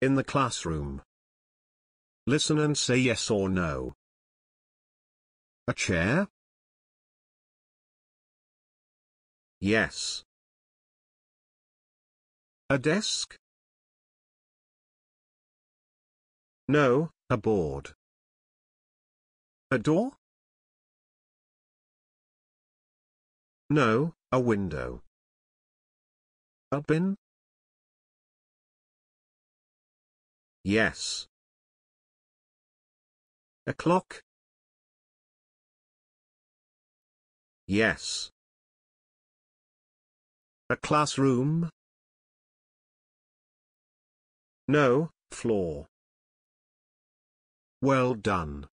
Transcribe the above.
In the classroom. Listen and say yes or no. A chair? Yes. A desk? No, a board. A door? No, a window. A bin? Yes. A clock? Yes. A classroom? No, floor. Well done.